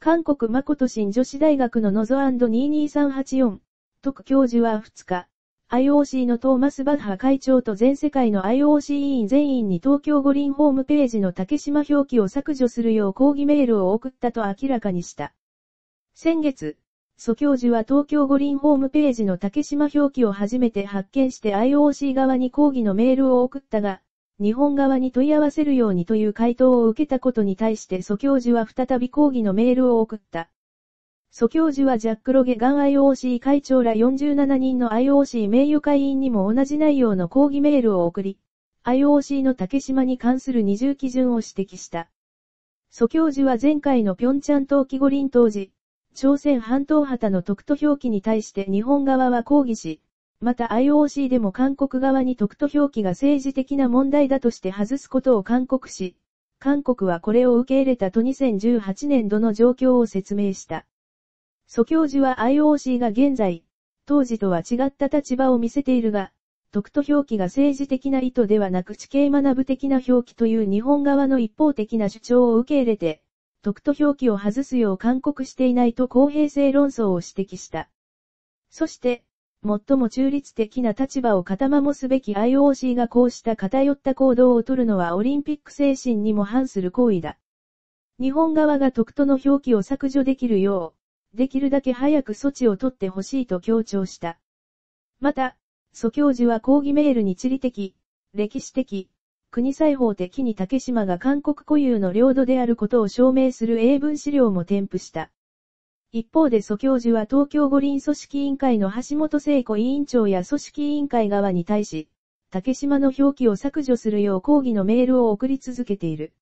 韓国誠新女子大学のノゾ &22384 特教授は2日、IOC のトーマス・バッハ会長と全世界の IOC 委員全員に東京五輪ホームページの竹島表記を削除するよう抗議メールを送ったと明らかにした。先月、蘇教授は東京五輪ホームページの竹島表記を初めて発見して IOC 側に抗議のメールを送ったが、日本側に問い合わせるようにという回答を受けたことに対して蘇教授は再び抗議のメールを送った。蘇教授はジャック・ロゲガン IOC 会長ら47人の IOC 名誉会員にも同じ内容の抗議メールを送り、IOC の竹島に関する二重基準を指摘した。蘇教授は前回の平昌冬季五輪当時、朝鮮半島旗の特都表記に対して日本側は抗議し、また IOC でも韓国側に特と表記が政治的な問題だとして外すことを勧告し、韓国はこれを受け入れたと2018年度の状況を説明した。蘇教授は IOC が現在、当時とは違った立場を見せているが、特と表記が政治的な意図ではなく地形学ぶ的な表記という日本側の一方的な主張を受け入れて、特と表記を外すよう勧告していないと公平性論争を指摘した。そして、最も中立的な立場を固まもすべき IOC がこうした偏った行動をとるのはオリンピック精神にも反する行為だ。日本側が特との表記を削除できるよう、できるだけ早く措置を取ってほしいと強調した。また、蘇教授は抗議メールに地理的、歴史的、国裁法的に竹島が韓国固有の領土であることを証明する英文資料も添付した。一方で祖教授は東京五輪組織委員会の橋本聖子委員長や組織委員会側に対し、竹島の表記を削除するよう抗議のメールを送り続けている。